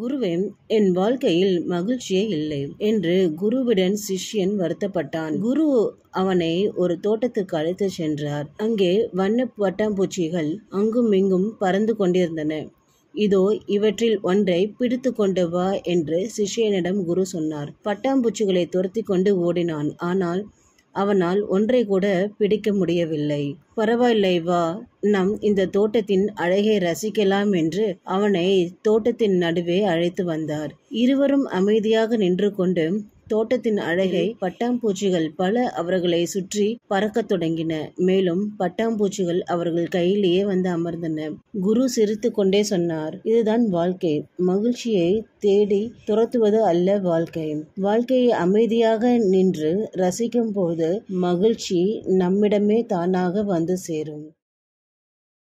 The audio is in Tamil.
குருவே என் வாழ்க்கையில் மகிழ்ச்சியே இல்லை என்று குருவிடன் சிஷ்யன் வருத்தப்பட்டான் குரு அவனை ஒரு தோட்டத்துக்கு அழைத்து சென்றார் அங்கே வண்ண பட்டாம்பூச்சிகள் அங்கும் இங்கும் பறந்து கொண்டிருந்தன இதோ இவற்றில் ஒன்றை பிடித்து கொண்டு வா என்று சிஷ்யனிடம் குரு சொன்னார் பட்டாம்பூச்சிகளை துரத்தி கொண்டு ஓடினான் ஆனால் அவனால் ஒன்றை கூட பிடிக்க முடியவில்லை பரவாயில்லை வா நம் இந்த தோட்டத்தின் அழகை ரசிக்கலாம் என்று அவனை தோட்டத்தின் நடுவே அழைத்து வந்தார் இருவரும் அமைதியாக நின்று கொண்டு தோட்டத்தின் அழகை பட்டாம்பூச்சிகள் பல அவர்களை சுற்றி பறக்கத் தொடங்கின மேலும் பட்டாம்பூச்சிகள் அவர்கள் கையிலேயே வந்து அமர்ந்தன குரு சிரித்து கொண்டே சொன்னார் இதுதான் வாழ்க்கை மகிழ்ச்சியை தேடி துரத்துவது அல்ல வாழ்க்கை வாழ்க்கையை அமைதியாக நின்று ரசிக்கும் போது மகிழ்ச்சி நம்மிடமே தானாக வந்து சேரும்